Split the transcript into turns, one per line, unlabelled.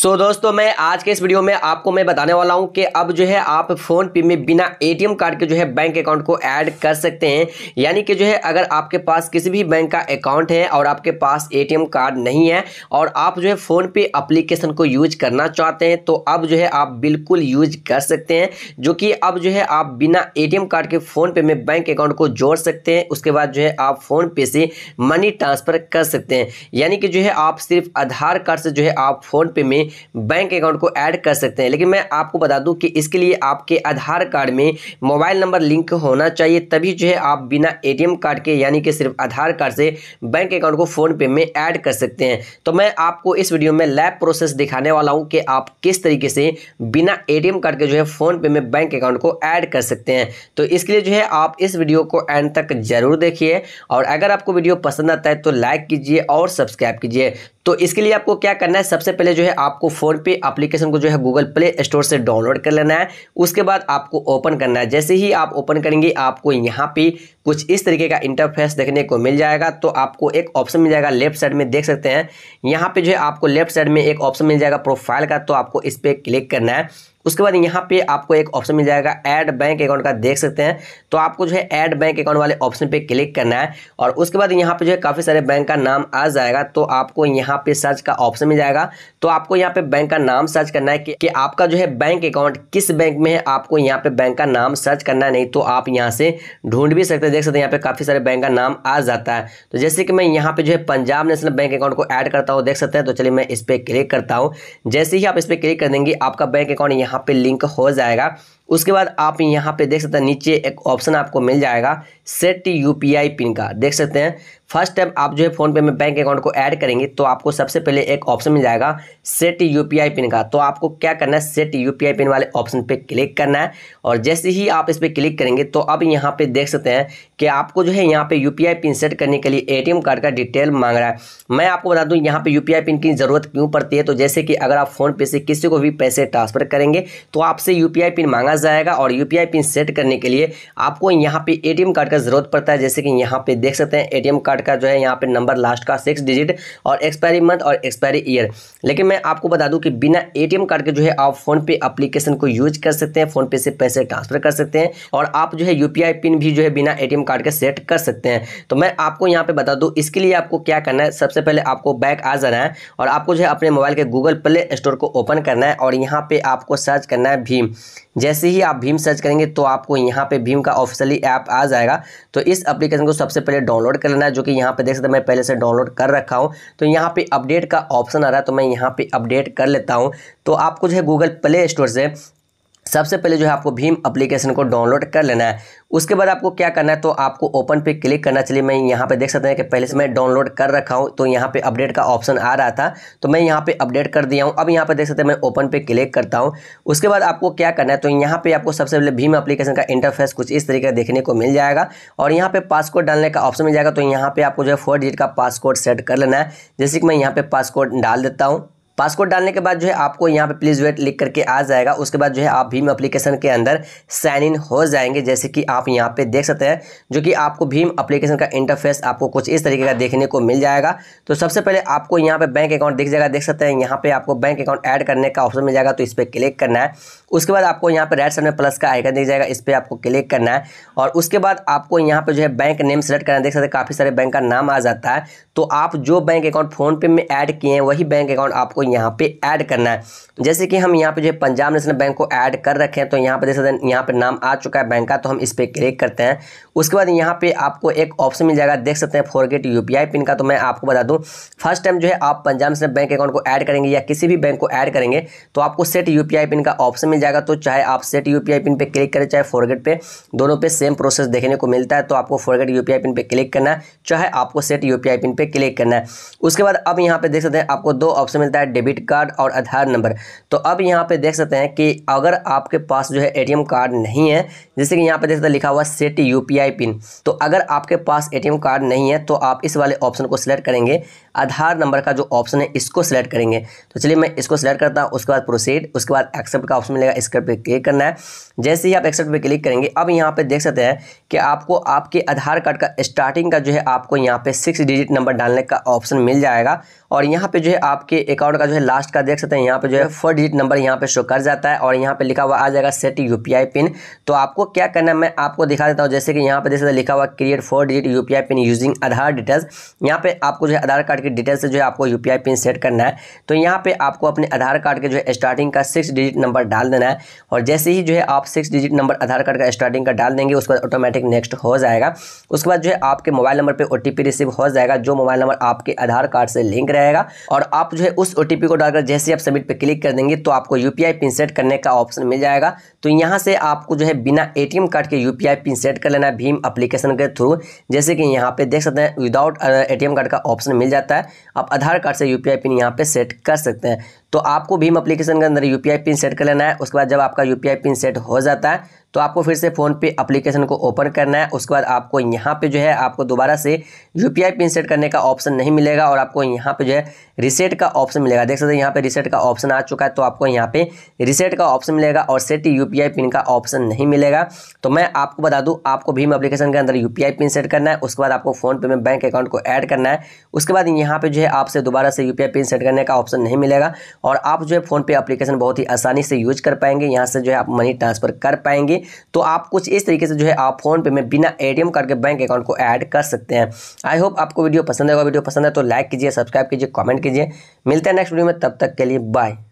सो so, दोस्तों मैं आज के इस वीडियो में आपको मैं बताने वाला हूं कि अब जो है आप फोन पे में बिना एटीएम कार्ड के जो है बैंक अकाउंट को ऐड कर सकते हैं यानी कि जो है अगर आपके पास किसी भी बैंक का अकाउंट है और आपके पास एटीएम कार्ड नहीं है और आप जो है फोन पे अप्लीकेशन को यूज करना चाहते हैं तो अब जो है आप बिल्कुल यूज कर सकते हैं जो कि अब जो है आप बिना ए कार्ड के फोन पे में बैंक अकाउंट को जोड़ सकते हैं उसके बाद जो है आप फोन पे से मनी ट्रांसफर कर सकते हैं यानी कि जो है आप सिर्फ आधार कार्ड से जो है आप फोन पे में बैंक अकाउंट को ऐड कर सकते हैं लेकिन मैं आपको बता दूं कि इसके लिए आपके आधार कार्ड में मोबाइल नंबर लिंक होना चाहिए तभी जो है आप बिना ए कार्ड के यानी कि सिर्फ आधार कार्ड से बैंक अकाउंट को फ़ोनपे में ऐड कर सकते हैं तो मैं आपको इस वीडियो में लैब प्रोसेस दिखाने वाला हूँ कि आप किस तरीके से बिना ए कार्ड के जो है फ़ोनपे में बैंक अकाउंट को ऐड कर सकते हैं तो इसके लिए जो है आप इस वीडियो को एंड तक जरूर देखिए और अगर आपको वीडियो पसंद आता है तो लाइक कीजिए और सब्सक्राइब कीजिए तो इसके लिए आपको क्या करना है सबसे पहले जो है आपको फ़ोन पे एप्लीकेशन को जो है गूगल प्ले स्टोर से डाउनलोड कर लेना है उसके बाद आपको ओपन करना है जैसे ही आप ओपन करेंगे आपको यहाँ पे कुछ इस तरीके का इंटरफेस देखने को मिल जाएगा तो आपको एक ऑप्शन मिल जाएगा लेफ्ट साइड में देख सकते हैं यहाँ पे जो है आपको लेफ्ट साइड में एक ऑप्शन मिल जाएगा प्रोफाइल का तो आपको इस पर क्लिक करना है उसके बाद यहाँ पे आपको एक ऑप्शन मिल जाएगा ऐड बैंक अकाउंट का देख सकते हैं तो आपको जो है ऐड बैंक अकाउंट वाले ऑप्शन पे क्लिक करना है और उसके बाद यहाँ पे जो है काफ़ी सारे बैंक का नाम आ जाएगा तो आपको यहाँ पे सर्च का ऑप्शन मिल जाएगा तो आपको यहाँ पे बैंक का नाम सर्च करना है कि, कि आपका जो है बैंक अकाउंट किस बैंक में है आपको यहाँ पे बैंक का नाम सर्च करना है नहीं तो आप यहाँ से ढूंढ भी सकते हैं देख सकते हैं यहाँ पे काफ़ी सारे बैंक का नाम आ जाता है तो जैसे कि मैं यहाँ पे जो है पंजाब नेशनल बैंक अकाउंट को ऐड करता हूँ देख सकते हैं तो चलिए मैं इस पर क्लिक करता हूँ जैसे ही आप इस पर क्लिक कर देंगे आपका बैंक अकाउंट यहाँ यहाँ पे लिंक हो जाएगा उसके बाद आप यहाँ पे देख सकते हैं नीचे एक ऑप्शन आपको मिल जाएगा सेट यूपीआई पिन का देख सकते हैं फर्स्ट टाइम आप जो है फोनपे में बैंक अकाउंट को ऐड करेंगे तो आपको सबसे पहले एक ऑप्शन मिल जाएगा सेट यूपीआई पिन का तो आपको क्या करना है सेट यूपीआई पिन वाले ऑप्शन पे क्लिक करना है और जैसे ही आप इस पर क्लिक करेंगे तो अब यहाँ पे देख सकते हैं कि आपको जो है यहाँ पे यूपीआई पिन सेट करने के लिए ए कार्ड का डिटेल मांग रहा है मैं आपको बता दूँ यहाँ पर यू पिन की ज़रूरत क्यों पड़ती है तो जैसे कि अगर आप फ़ोनपे से किसी को भी पैसे ट्रांसफ़र करेंगे तो आपसे यू पिन मांगा जाएगा और यू पिन सेट करने के लिए आपको यहाँ पे ए कार्ड का ज़रूरत पड़ता है जैसे कि यहाँ पर देख सकते हैं ए कार्ड कार्ड का जो है यहाँ पे नंबर लास्ट का सिक्स डिजिट और एक्सपायरी मंथ और एक्सपायरी ईयर लेकिन मैं आपको बता दूँ कि बिना एटीएम कार्ड के जो है आप फोन पे अप्लीकेशन को यूज कर सकते हैं फ़ोनपे से पैसे ट्रांसफर कर सकते हैं और आप जो है यू पिन भी जो है बिना ए कार्ड के सेट कर सकते हैं तो मैं आपको यहाँ पर बता दूँ इसके लिए आपको क्या करना है सबसे पहले आपको बैक आ जाना है और आपको जो है अपने मोबाइल के गूगल प्ले स्टोर को ओपन करना है और यहाँ पर आपको सर्च करना है भीम जैसे ही आप भीम सर्च करेंगे तो आपको यहाँ पे भीम का ऑफिशियली ऐप आ जाएगा तो इस एप्लीकेशन को सबसे पहले डाउनलोड कर लेना है जो कि यहाँ पे देख सकते हैं मैं पहले से डाउनलोड कर रखा हूँ तो यहाँ पे अपडेट का ऑप्शन आ रहा है तो मैं यहाँ पे अपडेट कर लेता हूँ तो आपको जो है गूगल प्ले स्टोर से सबसे पहले जो है आपको भीम एप्लीकेशन को डाउनलोड कर लेना है उसके बाद आपको क्या करना है तो आपको ओपन पे क्लिक करना चलिए मैं यहाँ पे देख सकते हैं कि पहले से मैं डाउनलोड कर रखा हूँ तो यहाँ पे अपडेट का ऑप्शन आ रहा था तो मैं यहाँ पे अपडेट कर दिया हूँ अब यहाँ पे देख सकते हैं मैं ओपन पे क्लिक करता हूँ उसके बाद आपको क्या करना है तो यहाँ पर आपको सबसे पहले भीम अप्लीकेशन का इंटरफेस कुछ इस तरीके देखने को मिल जाएगा और यहाँ पर पासकोड डालने का ऑप्शन मिल जाएगा तो यहाँ पर आपको जो है फोर डिजिट का पासकोड सेट कर लेना है जैसे कि मैं यहाँ पर पासकोड डाल देता हूँ पासकोड डालने के बाद जो है आपको यहाँ पे प्लीज़ वेट लिख करके आ जाएगा उसके बाद जो है आप भीम अप्लीकेशन के अंदर साइन इन हो जाएंगे जैसे कि आप यहाँ पे देख सकते हैं जो कि आपको भीम अप्लीकेशन का इंटरफेस आपको कुछ इस तरीके का देखने को मिल जाएगा तो सबसे पहले आपको यहाँ पे बैंक अकाउंट दिख जाएगा देख सकते हैं यहाँ पे आपको बैंक अकाउंट ऐड करने का ऑप्शन मिल जाएगा तो इस पर क्लिक करना है उसके बाद आपको यहाँ पे राइट साइड में प्लस का आइकन दिख जाएगा इस पर आपको क्लिक करना है और उसके बाद आपको यहाँ पे जो है बैंक नेम सेलेक्ट करना देख सकते हैं काफ़ी सारे बैंक का नाम आ जाता है तो आप जो बैंक अकाउंट फोनपे में ऐड किए हैं वही बैंक अकाउंट आपको यहाँ पे ऐड करना है जैसे कि हम यहाँ पे जो पंजाब नेशनल बैंक को ऐड कर रखे हैं तो यहाँ पर जैसे यहाँ पे नाम आ चुका है बैंक का तो हम इस पर क्लिक करते हैं उसके बाद यहाँ पे आपको एक ऑप्शन मिल जाएगा देख सकते हैं फॉरगेट यूपीआई पिन का तो मैं आपको बता दूँ फर्स्ट टाइम जो है आप पंजाब नेशनल बैंक अकाउंट को ऐड करेंगे या किसी भी बैंक को ऐड करेंगे तो आपको सेट यू पिन का ऑप्शन मिल जाएगा तो चाहे आप सेट यू पिन पर क्लिक करें चाहे फॉरगेट पे दोनों पे सेम प्रोसेस देखने को मिलता है तो आपको फॉरगेट यूपीआई पिन पे क्लिक करना है चाहे आपको सेट यूपीआई पिन पे क्लिक करना है उसके बाद अब यहाँ पे देख सकते हैं आपको दो ऑप्शन मिलता है डेबिट कार्ड और आधार नंबर तो अब यहाँ पे देख सकते हैं कि अगर आपके पास जो है एटीएम कार्ड नहीं है जैसे कि यहाँ पे देख सकते हैं लिखा हुआ सेट यूपीआई पिन तो अगर आपके पास एटीएम कार्ड नहीं है तो आप इस वाले ऑप्शन को सिलेक्ट करेंगे आधार नंबर का जो ऑप्शन है इसको सिलेक्ट करेंगे तो चलिए मैं इसको सिलेक्ट करता हूँ उसके बाद प्रोसीड उसके बाद एक्सेप्ट का ऑप्शन मिलेगा इसके पर क्लिक करना है जैसे ही आप एक्सेप्ट पे क्लिक करेंगे अब यहाँ पे देख सकते हैं कि आपको आपके आधार कार्ड का स्टार्टिंग का जो है आपको यहाँ पे सिक्स डिजिट नंबर डालने का ऑप्शन मिल जाएगा और यहाँ पे जो है आपके अकाउंट का जो है लास्ट का देख सकते हैं यहाँ पे जो है फोर डिजिट नंबर यहाँ पे शो कर जाता है और यहाँ पे लिखा हुआ आ जाएगा सेट यू पिन तो आपको क्या करना है मैं आपको दिखा देता हूँ जैसे कि यहाँ पे देख सकते लिखा हुआ create four digit U pin using Aadhaar details यहाँ पे आपको जो है आधार कार्ड की डिटेल्स से जो है आपको यू पिन सेट करना है तो यहाँ पे आपको अपने आधार कार्ड के जो है स्टार्टिंग का सिक्स डिजिट नंबर डाल देना है और जैसे ही जो है आप six digit number Aadhaar card का स्टार्टिंग का डाल देंगे उसके बाद ऑटोमेटिक नेक्स्ट हो जाएगा उसके बाद जो है आपके मोबाइल नंबर पर ओ रिसीव हो जाएगा जो मोबाइल नंबर आपके आधार कार्ड से लिंक रहेगा और आप जो है उस ओ ओटीपी को डालकर जैसे आप सबमिट पे क्लिक कर देंगे तो आपको यूपीआई पिन सेट करने का ऑप्शन मिल जाएगा तो यहाँ से आपको जो है बिना एटीएम कार्ड के यूपीआई पिन सेट कर लेना है भीम अप्लीकेशन के थ्रू जैसे कि यहाँ पे देख सकते हैं विदाउट एटीएम कार्ड का ऑप्शन मिल जाता है आप आधार कार्ड से यूपीआई पिन यहाँ पे सेट कर सकते हैं तो आपको भीम अप्लीकेशन के अंदर यू पिन सेट कर लेना है उसके बाद जब आपका यू पिन सेट हो जाता है तो आपको फिर से फ़ोन पे एप्लीकेशन को ओपन करना है उसके बाद आपको यहाँ पे जो है आपको दोबारा से यू पिन सेट करने का ऑप्शन नहीं मिलेगा और आपको यहाँ पे जो है रिसेट का ऑप्शन मिलेगा देख सकते हैं यहाँ पे रिसेट का ऑप्शन आ चुका है तो आपको यहाँ पे रिसेट का ऑप्शन मिलेगा और सेट यू पिन का ऑप्शन नहीं मिलेगा तो मैं आपको बता दूँ आपको भीम अप्लीकेशन के अंदर यू पिन सेट करना है उसके बाद आपको फ़ोनपे में बैंक अकाउंट को ऐड करना है उसके बाद यहाँ पर जो है आपसे दोबारा से यू पिन सेट करने का ऑप्शन नहीं मिलेगा और आप जो है फ़ोनपे अप्लीकेशन बहुत ही आसानी से यूज कर पाएंगे यहाँ से जो है आप मनी ट्रांसफ़र कर पाएंगे तो आप कुछ इस तरीके से जो है आप फोन पे में बिना एटीएम कार्ड के बैंक अकाउंट को ऐड कर सकते हैं आई होप आपको वीडियो पसंद आएगा वीडियो पसंद है तो लाइक कीजिए सब्सक्राइब कीजिए कॉमेंट कीजिए मिलते हैं नेक्स्ट वीडियो में तब तक के लिए बाय